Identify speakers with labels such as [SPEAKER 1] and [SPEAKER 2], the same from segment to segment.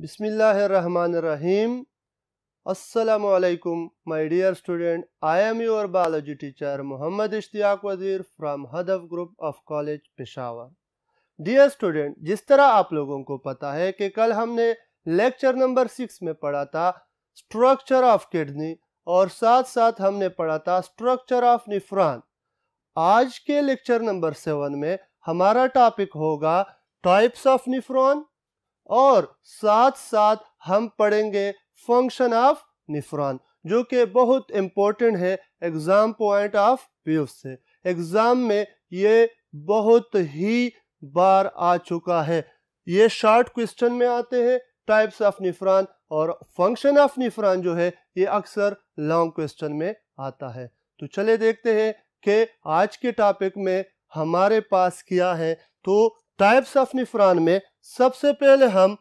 [SPEAKER 1] बिसमीम् अलकुम my dear student I am your biology teacher Mohammad Ishtiaq Wazir from Hadaf group of college Peshawar dear student जिस तरह आप लोगों को पता है कि कल हमने लेक्चर नंबर सिक्स में पढ़ा था स्ट्रक्चर ऑफ किडनी और साथ साथ हमने पढ़ा था स्ट्रक्चर ऑफ निफ्रान आज के लेक्चर नंबर सेवन में हमारा टॉपिक होगा टाइप्स ऑफ निफ्रॉन और साथ साथ हम पढ़ेंगे फंक्शन ऑफ निफरान जो कि बहुत इम्पोर्टेंट है एग्ज़ाम पॉइंट ऑफ व्यू से एग्ज़ाम में ये बहुत ही बार आ चुका है ये शॉर्ट क्वेश्चन में आते हैं टाइप्स ऑफ निफरान और फंक्शन ऑफ निफरान जो है ये अक्सर लॉन्ग क्वेश्चन में आता है तो चले देखते हैं कि आज के टॉपिक में हमारे पास क्या है तो टाइप्स ऑफ निफरान में सबसे पहले हम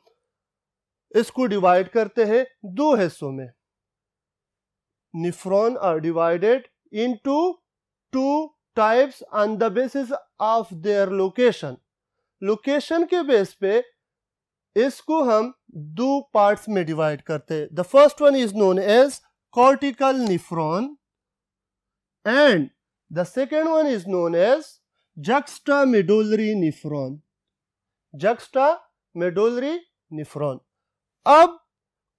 [SPEAKER 1] इसको डिवाइड करते हैं दो हिस्सों में nephron are divided into two types on the basis of their location location के बेस पे इसको हम दो पार्ट्स में डिवाइड करते हैं the first one is known as cortical and the second one is known as juxta juxtamedullary nephron juxtamedullary nephron अब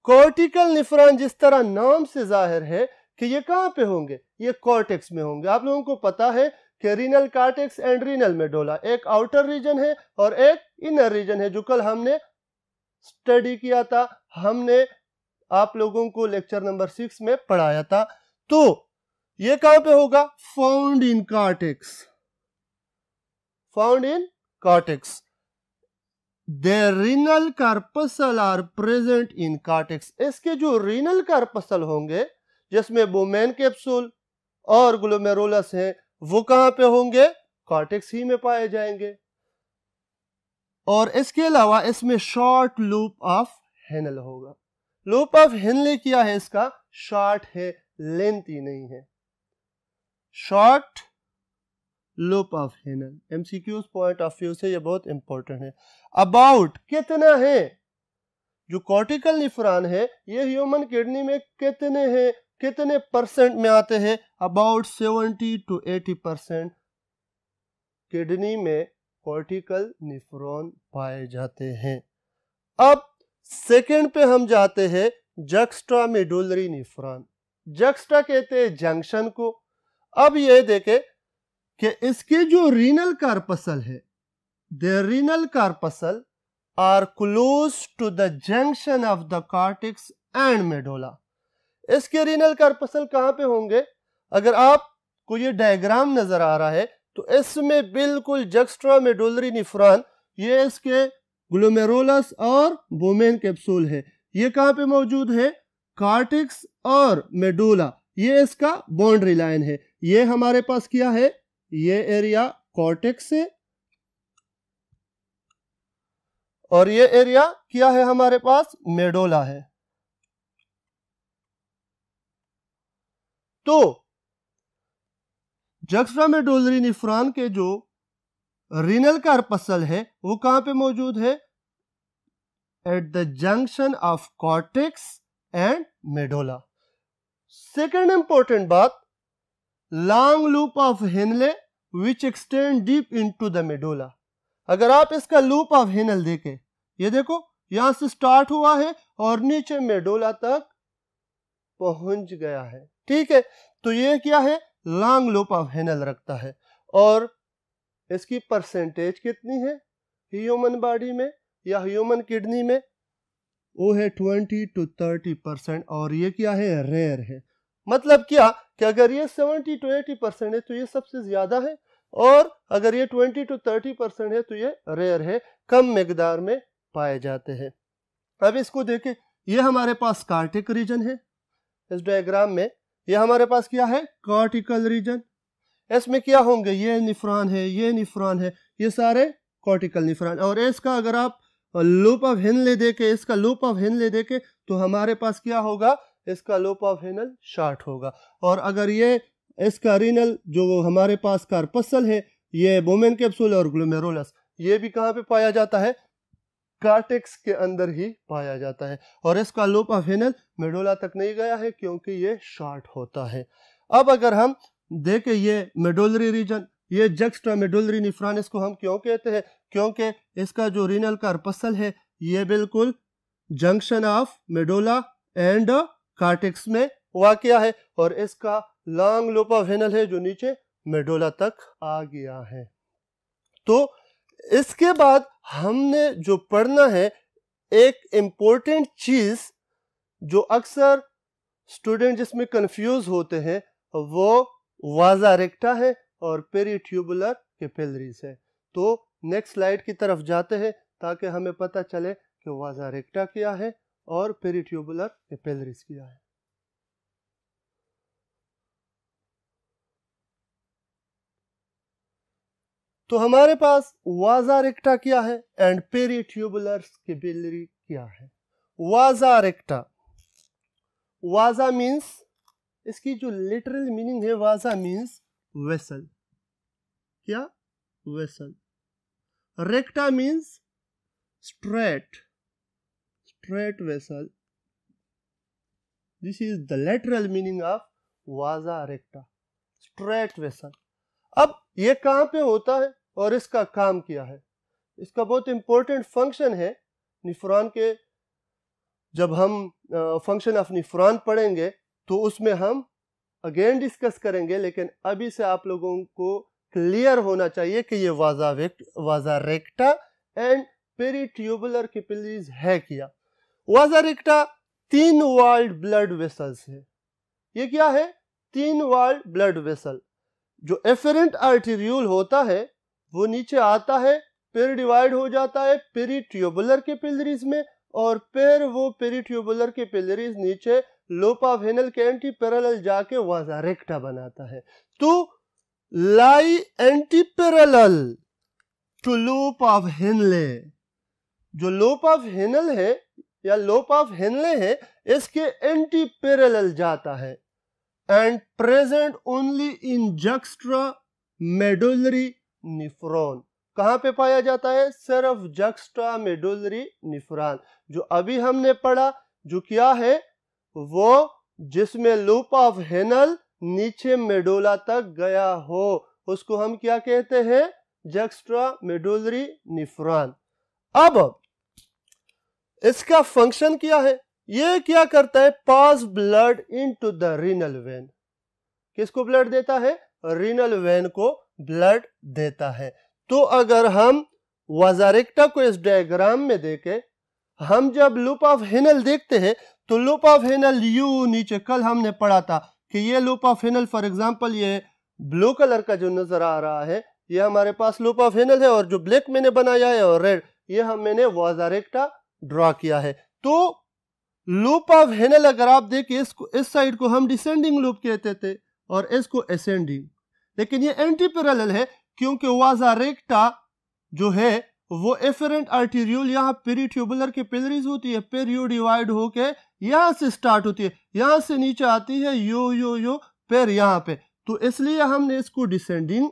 [SPEAKER 1] cortical निफ्रॉन जिस तरह नाम से जाहिर है कि ये कहाँ पे होंगे ये कॉर्टेक्स में होंगे आप लोगों को पता है कि renal cortex and renal medulla एक आउटर रीजन है और एक इनर रीजन है जो कल हमने स्टडी किया था हमने आप लोगों को लेक्चर नंबर सिक्स में पढ़ाया था तो ये कहां पे होगा found in cortex found in cortex their renal corpuscle are present in cortex. इसके जो renal corpuscle होंगे जिसमें बोमेन कैप्सूल और ग्लोमेरुलस हैं वो कहां पे होंगे कॉर्टेक्स ही में पाए जाएंगे और इसके अलावा इसमें शॉर्ट लूप ऑफ हेनल होगा लूप ऑफ हेनल क्या है इसका शॉर्ट है लेंथ ही नहीं है short loop of Henle MCQs point of view से ये बहुत इंपॉर्टेंट है अबाउट कितना है जो कॉर्टिकल निफरान है ये ह्यूमन किडनी में कितने हैं कितने परसेंट में आते हैं about seventy to eighty percent kidney में कॉर्टिकल निफ्रॉन पाए जाते हैं अब सेकेंड पे हम जाते हैं जक्स्ट्रा मेडुलरी निफ्रॉन जक्स्ट्रा कहते हैं जंक्शन को अब ये देखे कि इसके जो रीनल कार्पसल है the renal corpuscle are close to the junction of the cortex and medulla इसके रीनल कार्पसल कहाँ पे होंगे अगर आपको ये डायग्राम नजर आ रहा है तो इसमें बिल्कुल जक्स्ट्रा मेडोलरी निफरान ये इसके ग्लोमेरोलस और बोमेन कैप्सूल है ये कहाँ पे मौजूद है कार्टिक्स और मेडोला ये इसका बाउंड्री लाइन है ये हमारे पास क्या है ये एरिया कॉर्टेक्स है और ये एरिया क्या है हमारे पास मेडोला है तो जक्स्ट्रा मेडोलरी निफ्रान के जो रिनल कार्पसल है वो कहां पे मौजूद है at the junction of cortex and medulla second important बात long loop of Henle which extend deep into the medulla अगर आप इसका लूप ऑफ हेनल देखें ये देखो यहां से स्टार्ट हुआ है और नीचे मेडोला तक पहुंच गया है ठीक है तो ये क्या है लॉन्ग लूप ऑफ हेनल रखता है और इसकी परसेंटेज कितनी है ह्यूमन बॉडी में या ह्यूमन किडनी में वो है ट्वेंटी टू थर्टी परसेंट और ये क्या है रेयर है मतलब क्या कि अगर ये 70 टू 80 परसेंट है तो ये सबसे ज़्यादा है और अगर ये 20 टू 30 परसेंट है तो ये रेयर है कम मकदार में पाए जाते हैं अब इसको देखें ये हमारे पास कार्टिक रीजन है इस डायग्राम में ये हमारे पास क्या है कॉर्टिकल रीजन इसमें क्या होंगे ये निफ्रान है ये निफ्रान है ये सारे कॉर्टिकल निफ्रान और इसका अगर आप लूप ऑफ हिन ले देके इसका लूप ऑफ हिन ले देके तो हमारे पास क्या होगा इसका लोप ऑफ हेनल शार्ट होगा और अगर ये इसका रीनल जो हमारे पास कार्पसल है ये बोमेन कैप्सूल और ग्लोमेरोलस ये भी कहाँ पे पाया जाता है कार्टेक्स के अंदर ही पाया जाता है और इसका लोप ऑफ हेनल मेडोला तक नहीं गया है क्योंकि ये शार्ट होता है अब अगर हम देखें ये मेडोलरी रीजन ये जक्स्ट्रा मेडोलरी निफ्रान इसको हम क्यों कहते हैं क्योंकि इसका जो रीनल कार्पसल है ये बिल्कुल junction of medulla and cortex में वाक़ है और इसका लॉन्ग लोपा वेनल है जो नीचे मेडोला तक आ गया है तो इसके बाद हमने जो पढ़ना है एक इम्पोर्टेंट चीज़ जो अक्सर स्टूडेंट जिसमें कंफ्यूज होते हैं वो वाजा रेक्टा है और पेरीट्यूबुलर कैपिलरीज है तो नेक्स्ट स्लाइड की तरफ जाते हैं ताकि हमें पता चले कि वाजा रेक्टा क्या है और पेरिट्यूबुलर एपेलरिस किया है तो हमारे पास वाजा रेक्टा क्या है एंड पेरिट्यूबुलर स्केबिलरी क्या है वाजा रेक्टा वाजा मीन्स इसकी जो लिटरल मीनिंग है वाजा मीन्स वेसल क्या vessel recta means straight straight vessel. This is the lateral meaning of वाजा रेक्टा स्ट्रेट वेसल अब ये कहाँ पे होता है और इसका काम क्या है इसका बहुत इम्पोर्टेंट फंक्शन है निफ्रॉन के जब हम फंक्शन ऑफ निफ्रॉन पढ़ेंगे तो उसमें हम अगेन डिस्कस करेंगे लेकिन अभी से आप लोगों को क्लियर होना चाहिए कि ये वाजा वेक्ट वाजा रेक्टा एंड ट्यूबुलर कैपिलरीज है क्या वजर एक तीन वर्ल्ड ब्लड वेसल्स है ये क्या है तीन वर्ल्ड ब्लड वेसल जो एफरेंट आर्टीरियल होता है वो नीचे आता है पेर डिवाइड हो जाता है पेरी ट्यूबुलर के पिलरीज में और पेर वो पेरी ट्यूबुलर के पिलरीज नीचे लोपा के एंटी पैरल जाके वाजा बनाता है तो lie antiparallel to loop of Henle जो लोप ऑफ हेनल है या लोप ऑफ हेनले है इसके एंटी पेरेल जाता है and present only in juxtamedullary nephron कहाँ पे पाया जाता है सिर्फ जक्स्ट्रा मेडुलरी निफ्रॉन जो अभी हमने पढ़ा जो क्या है वो जिसमें लूप ऑफ हेनल नीचे मेडोला तक गया हो उसको हम क्या कहते हैं जक्स्ट्रा मेडोलरी निफ्रान अब इसका फंक्शन क्या है ये क्या करता है pass blood into the renal vein किसको ब्लड देता है रीनल वेन को ब्लड देता है तो अगर हम वजारेक्टा को इस डायग्राम में देखें हम जब लूप ऑफ हेनल देखते हैं तो लूप ऑफ हेनल यू नीचे कल हमने पढ़ा था कि ये loop of Henle for example ये ब्लू कलर का जो नजर आ रहा है ये हमारे पास लूप ऑफ हेनल है और जो ब्लैक मैंने बनाया है और रेड ये हम मैंने वाजारेक्टा ड्रॉ किया है तो लूप ऑफ हेनल अगर आप देखें इसको इस साइड को हम डिसेंडिंग लूप कहते थे और इसको एसेंडिंग लेकिन ये एंटी पैरल है क्योंकि वाजा रेक्टा जो है वो एफरेंट आर्टीरियोल यहाँ पेरीट्यूबुलर की पिलरीज होती है पेरियो डिवाइड होके यहाँ से स्टार्ट होती है यहाँ से नीचे आती है यो यो यो पेर यहाँ पे तो इसलिए हमने इसको डिसेंडिंग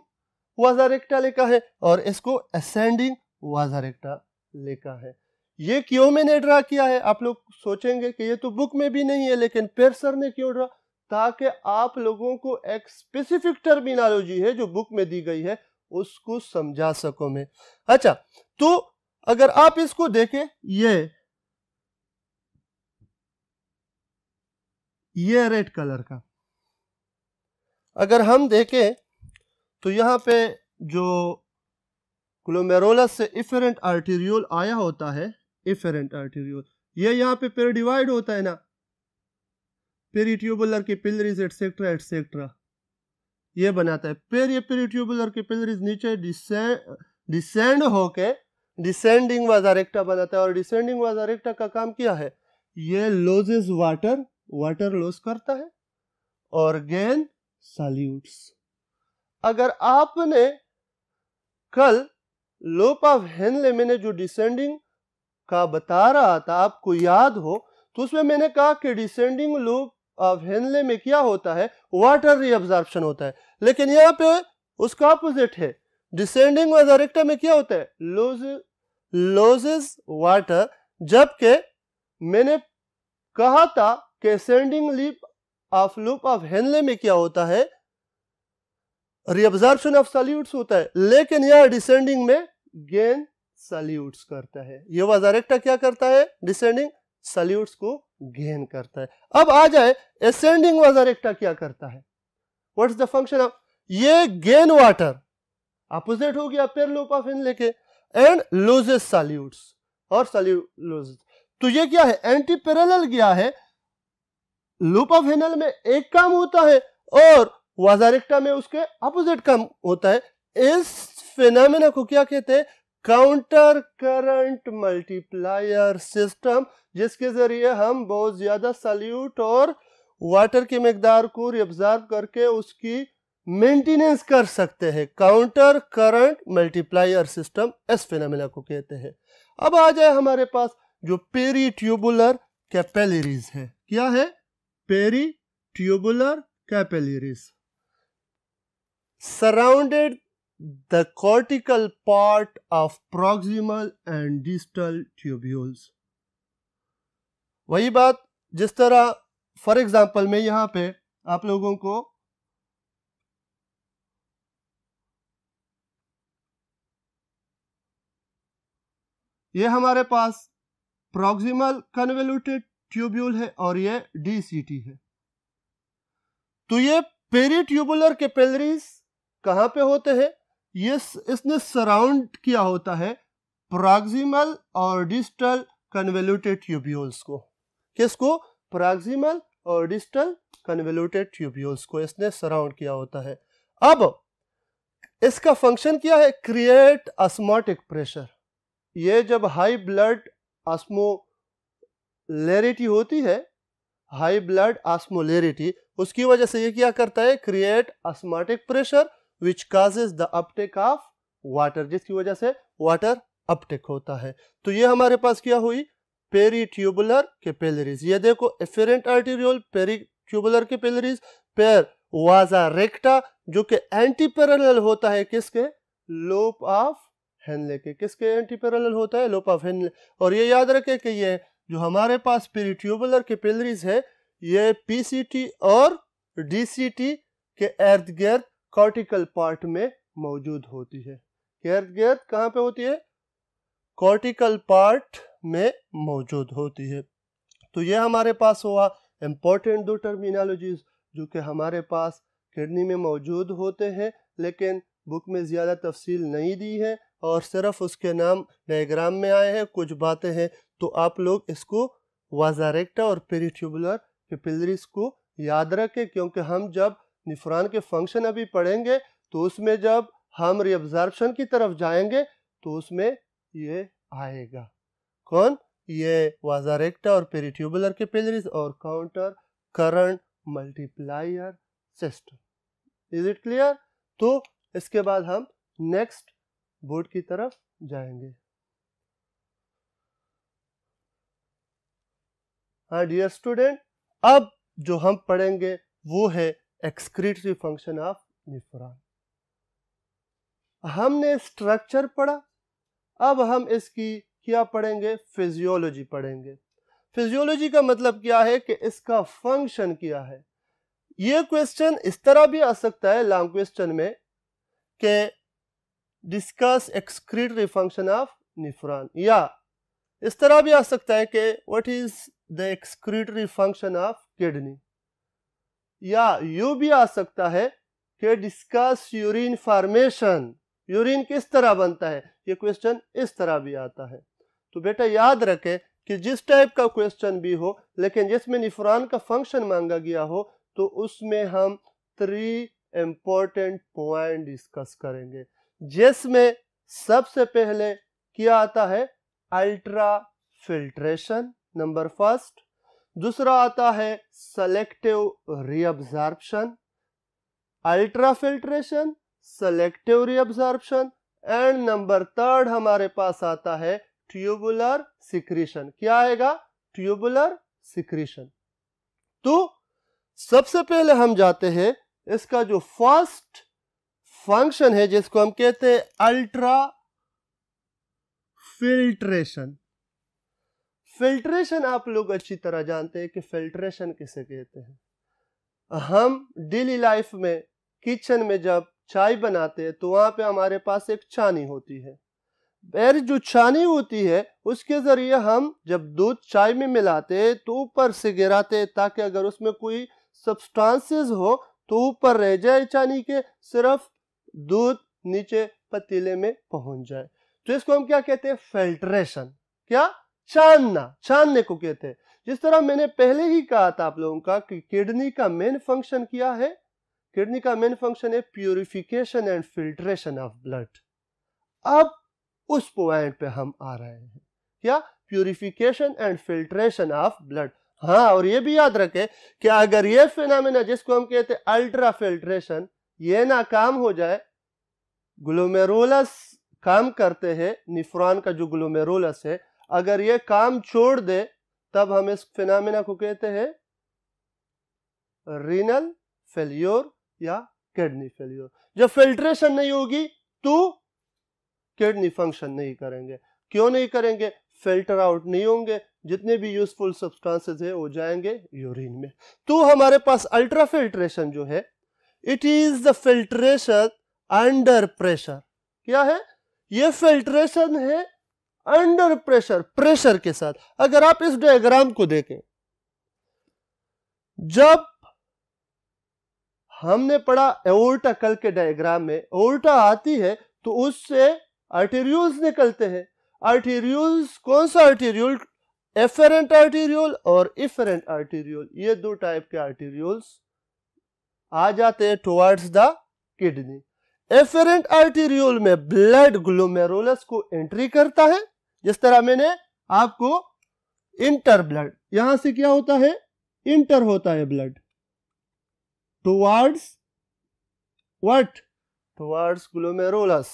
[SPEAKER 1] वाजा रेक्टा लिखा है और इसको असेंडिंग वाजा रेक्टा लिखा है ये क्यों मैंने ड्रा किया है आप लोग सोचेंगे कि ये तो बुक में भी नहीं है लेकिन पेरसर ने क्यों ड्रा ताकि आप लोगों को एक स्पेसिफिक टर्मिनोलॉजी है जो बुक में दी गई है उसको समझा सको मैं अच्छा तो अगर आप इसको देखें ये ये रेड कलर का अगर हम देखें तो यहां पे जो क्लोमेरोलस से इफरेंट आर्टीरियोल आया होता है एफरेंट आर्टेरियोल ये यहाँ पे पेर डिवाइड होता है ना पेरिट्यूबुलर के पिलरीज एटसेट्रा एटसेट्रा ये बनाता है पेर ये पेरिट्यूबुलर के पिलरीज नीचे डिसेंड होके डिसेंडिंग वाजारेक्टा बनाता है और डिसेंडिंग वाजारेक्टा का काम क्या है ये लोजेज वाटर वाटर लॉस करता है और गेन सॉल्यूट्स अगर आपने कल लोप ऑफ हेनले मैंने जो डिसेंडिंग का बता रहा था आपको याद हो तो उसमें मैंने कहा कि डिसेंडिंग लूप ऑफ हेनले में क्या होता है वाटर रीअब्जॉर्प्शन होता है लेकिन यहाँ पे उसका अपोजिट है डिसेंडिंग और डायरेक्टर में क्या होता है लूज लॉजेस वाटर जबकि मैंने कहा था कि ascending limb of loop of Henle में क्या होता है रिअब्जॉर्प्शन ऑफ सॉल्यूट्स होता है लेकिन यह डिसेंडिंग में गेन सल्यूट्स करता है ये वजारेक्टा क्या करता है डिसेंडिंग सल्यूट्स को गेन करता है अब आ जाए एसेंडिंग वाज वजारेक्टा क्या करता है what is the function of ये गेन वाटर अपोजिट हो गया पेर लोप ऑफ इन लेके एंड लूजेस सल्यूट्स और सल्यूट लूजेस तो ये क्या है एंटी पैरेलल गया है लूप ऑफ हेनल में एक काम होता है और वाजारेक्टा में उसके अपोजिट काम होता है इस फेनामेना को क्या कहते हैं काउंटर करंट मल्टीप्लायर सिस्टम जिसके ज़रिए हम बहुत ज़्यादा सल्यूट और वाटर की मकदार को रिब्जार्व करके उसकी मेंटेनेंस कर सकते हैं counter current multiplier system as phenomena को कहते हैं अब आ जाए हमारे पास जो पेरी ट्यूबुलर कैपेलरीज है क्या है peritubular capillaries surrounded the cortical part of proximal and distal tubules. वही बात जिस तरह फॉर एग्जाम्पल मैं यहां पे आप लोगों को ये हमारे पास प्रॉक्सिमल कन्वेलुटेड ट्यूब्यूल है और ये डीसीटी है तो ये पेरी ट्यूबुलर के कहां पे होते हैं ये इसने सराउंड किया होता है प्राग्जिमल और डिस्टल कन्वेलुटेड ट्यूब्यूल्स को किसको प्राग्जिमल और डिस्टल कन्वेल्यूटेड ट्यूब्यूल्स को इसने सराउंड किया होता है अब इसका फंक्शन क्या है क्रिएट अस्मोटिक प्रेशर ये जब हाई ब्लड आस्मोलेरिटी होती है हाई ब्लड आस्मोलेरिटी उसकी वजह से ये क्या करता है create osmotic pressure which causes the uptake of water जिसकी वजह से वाटर अपटेक होता है तो ये हमारे पास क्या हुई पेरी ट्यूबुलर के पेलरीज ये देखो एफेरेंट आर्टीरियोल पेरी ट्यूबुलर के पेलरीज पेर वाजा रेक्टा जो कि एंटी पैरल होता है किसके लोप ऑफ हेनले के किसके एंटी पैरल होता है लोप ऑफ हेनले और ये याद रखे कि ये जो हमारे पास पेरीट्यूबुलर के पेलरीज है ये टी और टी के इर्द गिर्द कॉर्टिकल पार्ट में मौजूद होती है हेयर गेयर कहाँ पे होती है कॉर्टिकल पार्ट में मौजूद होती है तो ये हमारे पास हुआ इम्पोर्टेंट दो टर्मिनोलॉजीज जो कि हमारे पास किडनी में मौजूद होते हैं लेकिन बुक में ज़्यादा तफसील नहीं दी है और सिर्फ उसके नाम डायग्राम में आए हैं कुछ बातें हैं तो आप लोग इसको वाजारेक्टा और पेरीट्यूबुलर पिपिलरीज को याद रखें क्योंकि हम जब निफरान के फंक्शन अभी पढ़ेंगे तो उसमें जब हम रिब्जॉर्प्शन की तरफ जाएंगे तो उसमें ये आएगा कौन ये वाजारेक्टा और पेरिट्यूबुलर के पिलरीज और counter current multiplier system is it clear तो इसके बाद हम नेक्स्ट बोर्ड की तरफ जाएंगे हाँ डियर स्टूडेंट अब जो हम पढ़ेंगे वो है एक्सक्रीटरी फंक्शन ऑफ निफ्रान हमने स्ट्रक्चर पढ़ा अब हम इसकी क्या पढ़ेंगे फिजियोलॉजी पढ़ेंगे फिजियोलॉजी का मतलब क्या है कि इसका फंक्शन क्या है ये क्वेश्चन इस तरह भी आ सकता है लॉन्ग क्वेश्चन में कि discuss excretory function of nephron या इस तरह भी आ सकता है कि what is the excretory function of kidney या यू भी आ सकता है कि डिस्कस यूरिन फॉर्मेशन यूरिन किस तरह बनता है ये क्वेश्चन इस तरह भी आता है तो बेटा याद रखे कि जिस टाइप का क्वेश्चन भी हो लेकिन जिसमें निफरान का फंक्शन मांगा गया हो तो उसमें हम थ्री इम्पोर्टेंट पॉइंट डिस्कस करेंगे जिसमें सबसे पहले क्या आता है अल्ट्रा फिल्ट्रेशन नंबर फर्स्ट दूसरा आता है selective reabsorption ultrafiltration selective reabsorption and number third हमारे पास आता है ट्यूबुलर सिक्रीशन क्या आएगा ट्यूबुलर सिक्रीशन तो सबसे पहले हम जाते हैं इसका जो फर्स्ट फंक्शन है जिसको हम कहते हैं अल्ट्रा फिल्ट्रेशन फिल्ट्रेशन आप लोग अच्छी तरह जानते हैं कि फिल्ट्रेशन किसे कहते हैं हम डेली लाइफ में किचन में जब चाय बनाते हैं तो वहाँ पे हमारे पास एक छानी होती है बैर जो छानी होती है उसके ज़रिए हम जब दूध चाय में मिलाते हैं तो ऊपर से गिराते हैं ताकि अगर उसमें कोई सब्सटेंसेस हो तो ऊपर रह जाए छानी के सिर्फ दूध नीचे पतीले में पहुंच जाए तो इसको हम क्या कहते हैं फिल्ट्रेशन क्या चानना चानने को कहते हैं जिस तरह मैंने पहले ही कहा था आप लोगों का कि किडनी का मेन फंक्शन क्या है किडनी का मेन फंक्शन है purification and filtration of blood अब उस पॉइंट पे हम आ रहे हैं क्या purification and filtration of blood हाँ और ये भी याद रखें कि अगर ये फिनामिना जिसको हम कहते हैं अल्ट्रा फिल्ट्रेशन ये ना काम हो जाए ग्लोमेरोलस काम करते हैं निफ्रॉन का जो ग्लोमेरोलस है अगर ये काम छोड़ दे तब हम इस फिनामिना को कहते हैं रीनल फेल्योर या किडनी फेल्योर जब फिल्ट्रेशन नहीं होगी तो किडनी फंक्शन नहीं करेंगे क्यों नहीं करेंगे फिल्टर आउट नहीं होंगे जितने भी यूजफुल सब्सटेंसेस है वो जाएंगे यूरिन में तो हमारे पास अल्ट्रा फिल्ट्रेशन जो है it is the filtration under pressure क्या है ये फिल्ट्रेशन है अंडर प्रेशर प्रेशर के साथ अगर आप इस डायग्राम को देखें जब हमने पढ़ा एओल्टा कल के डायग्राम में एओल्टा आती है तो उससे आर्टेरियोल्स निकलते हैं आर्टेरियोल्स कौन सा आर्टेरियोल एफरेंट आर्टेरियोल और इफेरेंट आर्टेरियोल ये दो टाइप के आर्टेरियोल्स आ जाते हैं towards the kidney afferent arteriole में ब्लड ग्लोमेरोलस को एंट्री करता है जिस तरह मैंने आपको इंटर ब्लड यहां से क्या होता है इंटर होता है blood towards what towards glomerulus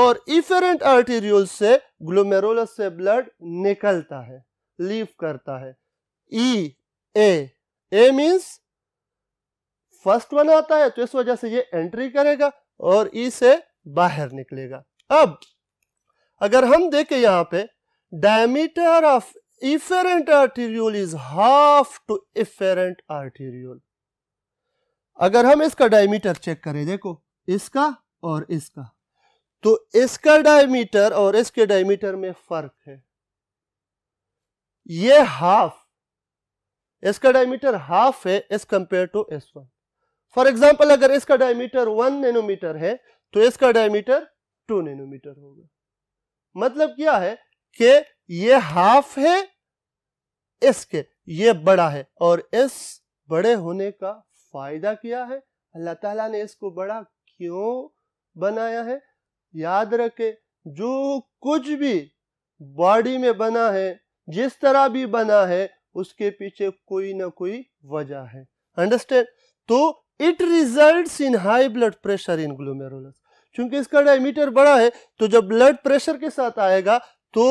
[SPEAKER 1] और इफेरेंट आर्टेरियोल से ग्लोमेरोलस से ब्लड निकलता है लीव करता है E A A means first one आता है तो इस वजह से ये एंट्री करेगा और ई e से बाहर निकलेगा अब अगर हम देखें यहाँ पे diameter of efferent arteriole is half to efferent arteriole अगर हम इसका डायमीटर चेक करें देखो इसका और इसका तो इसका डायमीटर और इसके डायमीटर में फर्क है ये हाफ इसका डायमीटर हाफ है as compare to as one for example अगर इसका डायमीटर वन नैनोमीटर है तो इसका डायमीटर टू नैनोमीटर होगा मतलब क्या है कि ये हाफ है इसके ये बड़ा है और इस बड़े होने का फायदा क्या है अल्लाह ताला ने इसको बड़ा क्यों बनाया है याद रखे जो कुछ भी बॉडी में बना है जिस तरह भी बना है उसके पीछे कोई ना कोई वजह है अंडरस्टैंड तो it results in high blood pressure in glomerulus क्योंकि इसका डायमीटर बड़ा है तो जब ब्लड प्रेशर के साथ आएगा तो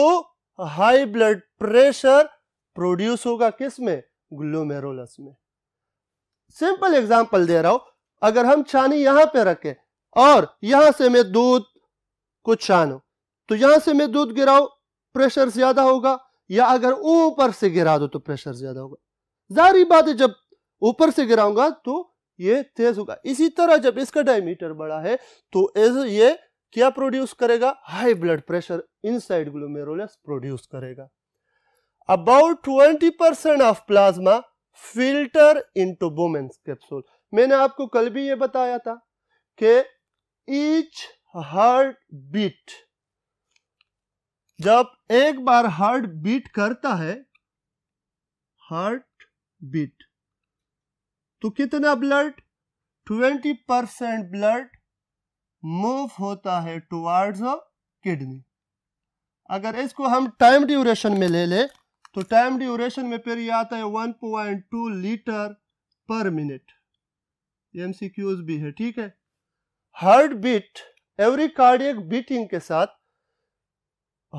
[SPEAKER 1] हाई ब्लड प्रेशर प्रोड्यूस होगा किस में ग्लोमेरोलस में सिंपल एग्जांपल दे रहा हूं अगर हम छानी यहां पे रखें और यहां से मैं दूध को छानू तो यहां से मैं दूध गिराऊ प्रेशर ज्यादा होगा या अगर ऊपर से गिरा दो तो प्रेशर ज्यादा होगा जारी बात है जब ऊपर से गिराऊंगा तो ये तेज होगा इसी तरह जब इसका डायमीटर बड़ा है तो एज ये क्या प्रोड्यूस करेगा high blood pressure inside glomerulus produce करेगा about twenty percent of plasma filter into Bowman's capsule मैंने आपको कल भी ये बताया था कि ईच हार्ट बीट जब एक बार हार्ट बीट करता है हार्ट बीट तो कितना ब्लड 20 परसेंट ब्लड मूव होता है टुवार्ड्स किडनी अगर इसको हम टाइम ड्यूरेशन में ले ले तो टाइम ड्यूरेशन में फिर ये आता है 1.2 लीटर पर मिनट एम भी है ठीक है heart beat every cardiac beating के साथ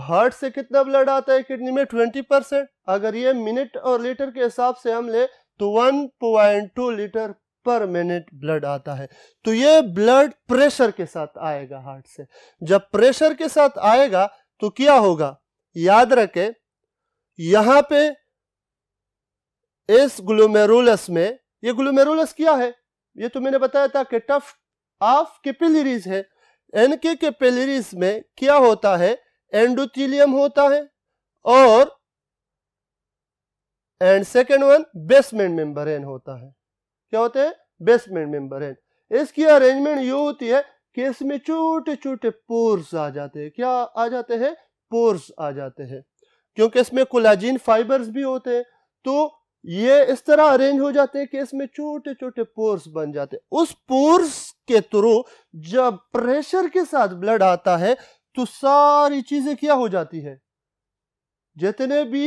[SPEAKER 1] हार्ट से कितना ब्लड आता है किडनी में 20 परसेंट अगर ये मिनट और लीटर के हिसाब से हम ले तो 1.2 लीटर पर मिनट ब्लड आता है तो ये ब्लड प्रेशर के साथ आएगा हार्ट से जब प्रेशर के साथ आएगा तो क्या होगा याद रखें यहां पे इस ग्लोमेरुलस में ये ग्लोमेरुलस क्या है ये तो मैंने बताया था कि टफ ऑफ कैपिलरीज है एनके कैपिलरीज में क्या होता है एंडोथीलियम होता है और and second one basement membrane होता है क्या होते हैं बेसमेंट मेम्बरेन इसकी अरेंजमेंट यू होती है कि इसमें छोटे छोटे पोर्स आ जाते हैं क्या आ जाते हैं पोर्स आ जाते हैं क्योंकि इसमें कोलाजिन फाइबर्स भी होते हैं तो ये इस तरह अरेंज हो जाते हैं कि इसमें छोटे छोटे पोर्स बन जाते हैं उस पोर्स के थ्रू जब प्रेशर के साथ ब्लड आता है तो सारी चीजें क्या हो जाती है जितने भी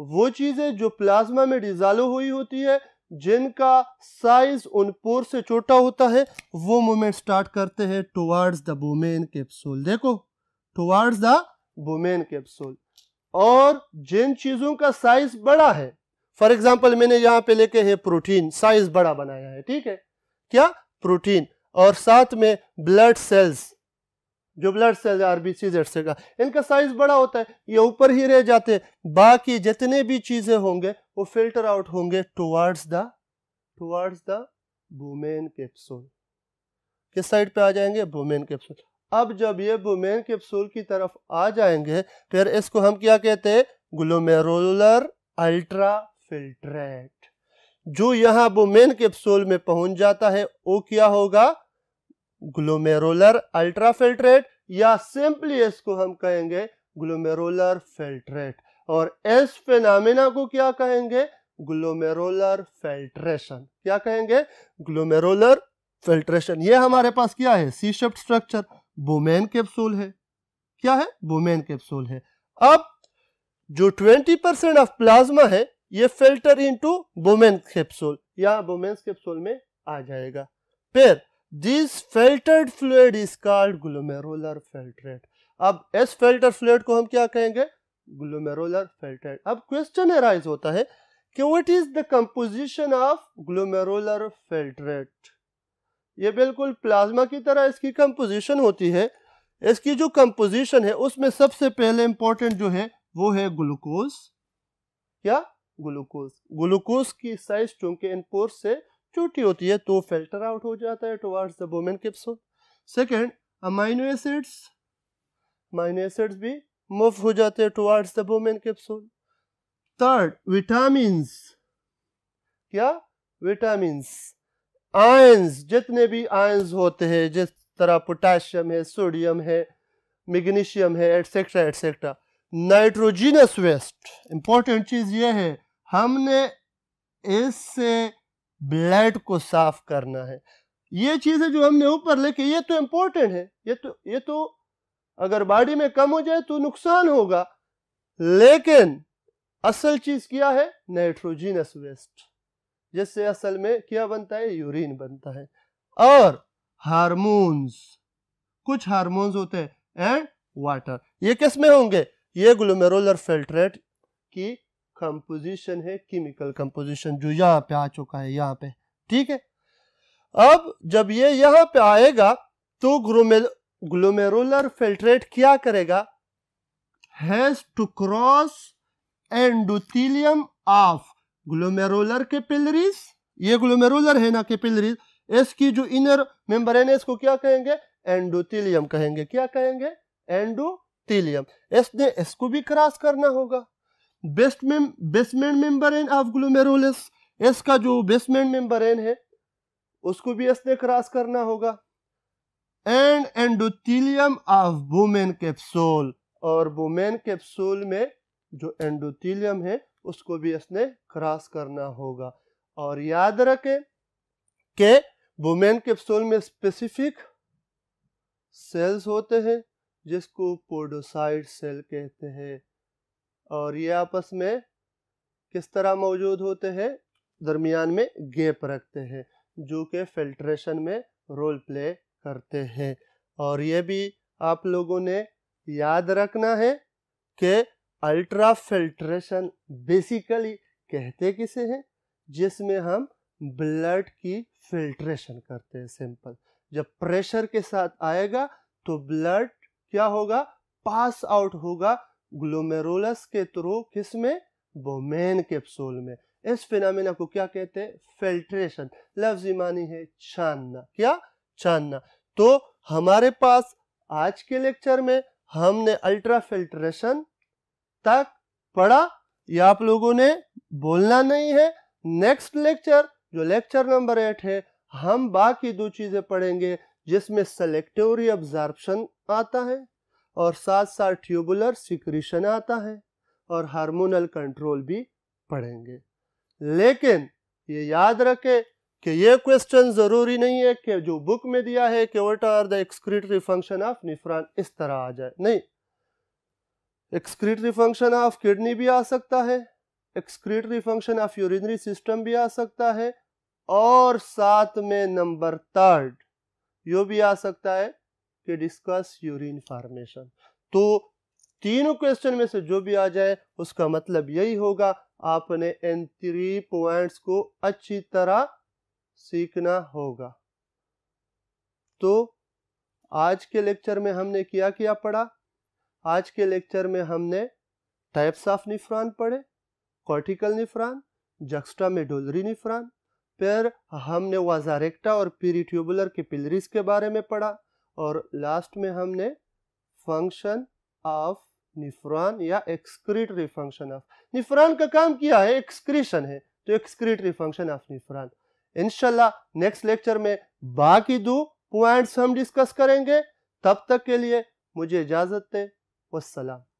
[SPEAKER 1] वो चीज़ें जो प्लाज्मा में डिजालो हुई होती है जिनका साइज उन पोर से छोटा होता है वो मूवमेंट स्टार्ट करते हैं टुवार्ड्स द बोमेन कैप्सूल देखो टुवार्ड्स द बोमेन कैप्सूल और जिन चीज़ों का साइज बड़ा है फॉर एग्जाम्पल मैंने यहाँ पे लेके है प्रोटीन साइज बड़ा बनाया है ठीक है क्या प्रोटीन और साथ में blood cells blood cell R B C जेड का इनका साइज बड़ा होता है ये ऊपर ही रह जाते हैं बाकी जितने भी चीज़ें होंगे वो फिल्टर आउट होंगे towards the towards the Bowman capsule किस साइड पे आ जाएंगे बुमेन कैप्सूल अब जब ये बुमेन कैप्सूल की तरफ आ जाएंगे फिर इसको हम क्या कहते हैं ग्लोमेरुलर अल्ट्रा फिल्ट्रेट जो यहाँ बुमेन कैप्सूल में पहुंच जाता है वो क्या होगा ग्लोमेरोलर अल्ट्राफिल्ट्रेट या सिंपली इसको हम कहेंगे ग्लोमेरोलर फिल्ट्रेट और इस फेनामिना को क्या कहेंगे ग्लोमेरोलर फिल्ट्रेशन क्या कहेंगे ग्लोमेरोलर फिल्ट्रेशन ये हमारे पास क्या है C shaped structure Bowman capsule है क्या है बोमेन कैप्सूल है अब जो 20 परसेंट ऑफ प्लाज्मा है ये फिल्टर इनटू बोमेन कैप्सूल या बोमेन कैप्सूल में आ जाएगा फिर this filtered fluid is called glomerular filtrate अब इस फिल्टर फ्लूड को हम क्या कहेंगे ग्लोमेरुलर फिल्ट्रेट अब क्वेश्चन अराइज होता है कि what is the composition of glomerular filtrate ये बिल्कुल प्लाज्मा की तरह इसकी कंपोजिशन होती है इसकी जो कंपोजिशन है उसमें सबसे पहले इंपॉर्टेंट जो है वो है ग्लूकोज क्या ग्लूकोज ग्लूकोज की साइज चूंकि इन पोर्स से छोटी होती है तो फिल्टर आउट हो जाता है towards the Bowman capsule second amino acids amino acids भी मूव हो जाते हैं towards the Bowman capsule third vitamin क्या विटामिन आयंस जितने भी आयंस होते हैं जिस तरह पोटेशियम है सोडियम है मैग्नीशियम है et cetera et cetera nitrogenous waste important चीज़ ये है हमने इससे ब्लड को साफ करना है ये चीज़ें जो हमने ऊपर लेके ये तो इम्पोर्टेंट है ये तो ये तो अगर बॉडी में कम हो जाए तो नुकसान होगा लेकिन असल चीज़ क्या है नाइट्रोजीनस वेस्ट जिससे असल में क्या बनता है यूरिन बनता है और हार्मोन्स कुछ हार्मोन्स होते हैं एंड वाटर ये किस में होंगे ये ग्लोमेरुलर फिल्ट्रेट की कंपोजिशन है केमिकल कंपोजिशन जो यहाँ पे आ चुका है यहाँ पे ठीक है अब जब ये यहाँ पे आएगा तो ग्रोमे ग्लोमेरुलर फिल्ट्रेट क्या करेगा has to cross endothelium of glomerular capillaries ये ग्लोमेरुलर है ना कैपिलरीज इसकी जो इनर मेम्ब्रेन है इसको क्या कहेंगे एंडोथीलियम कहेंगे क्या कहेंगे एंडोथीलियम इसने इसको भी क्रॉस करना होगा बेस्ट में बेसमेंट मेम्बरेन ऑफ ग्लोमेरोलस एस का जो बेसमेंट मेम्बरेन है उसको भी एस ने क्रॉस करना होगा and endothelium of Bowman capsule और बोमेन कैप्सूल में जो एंडोथीलियम है उसको भी इसने क्रॉस करना होगा और याद रखें कि वुमेन कैप्सूल में स्पेसिफिक सेल्स होते हैं जिसको पोडोसाइड सेल कहते हैं और ये आपस में किस तरह मौजूद होते हैं दरमियान में गैप रखते हैं जो कि फिल्ट्रेशन में रोल प्ले करते हैं और ये भी आप लोगों ने याद रखना है कि अल्ट्रा फिल्ट्रेशन बेसिकली कहते किसे हैं जिसमें हम ब्लड की फिल्ट्रेशन करते हैं सिंपल जब प्रेशर के साथ आएगा तो ब्लड क्या होगा पास आउट होगा ग्लोमेरोलस के थ्रू किस में बोमेन कैप्सूल में इस फिनमिना को क्या कहते हैं फिल्ट्रेशन लफ्ज मानी है छानना क्या छानना तो हमारे पास आज के लेक्चर में हमने अल्ट्रा फिल्ट्रेशन तक पढ़ा ये आप लोगों ने बोलना नहीं है नेक्स्ट लेक्चर जो लेक्चर नंबर एट है हम बाकी दो चीजें पढ़ेंगे जिसमें सेलेक्टिव रीअब्जॉर्प्शन आता है और साथ साथ ट्यूबुलर सिक्रीशन आता है और हार्मोनल कंट्रोल भी पढ़ेंगे लेकिन ये याद रखें कि ये क्वेश्चन ज़रूरी नहीं है कि जो बुक में दिया है कि what are the excretory function of nephron इस तरह आ जाए नहीं एक्सक्रीटरी फंक्शन ऑफ किडनी भी आ सकता है excretory function of urinary system भी आ सकता है और साथ में नंबर थर्ड यो भी आ सकता है to डिस्कस यूरिन फार्मेशन तो तीनों क्वेश्चन में से जो भी आ जाए उसका मतलब यही होगा आपने इन थ्री पॉइंट्स को अच्छी तरह सीखना होगा तो आज के लेक्चर में हमने क्या क्या पढ़ा आज के लेक्चर में हमने टाइप्स ऑफ निफ्रान पढ़े cortical nephron juxtamedullary nephron फिर हमने वाजारेक्टा और पीरी के पिलरीज के बारे में पढ़ा और लास्ट में हमने फंक्शन ऑफ निफ्रान या एक्सक्रीटरी फंक्शन ऑफ निफ्रान का काम किया है एक्सक्रीशन है तो एक्सक्रीटरी फंक्शन ऑफ निफ्रान इनशाला नेक्स्ट लेक्चर में बाकी दो पॉइंट्स हम डिस्कस करेंगे तब तक के लिए मुझे इजाज़त दें वसलाम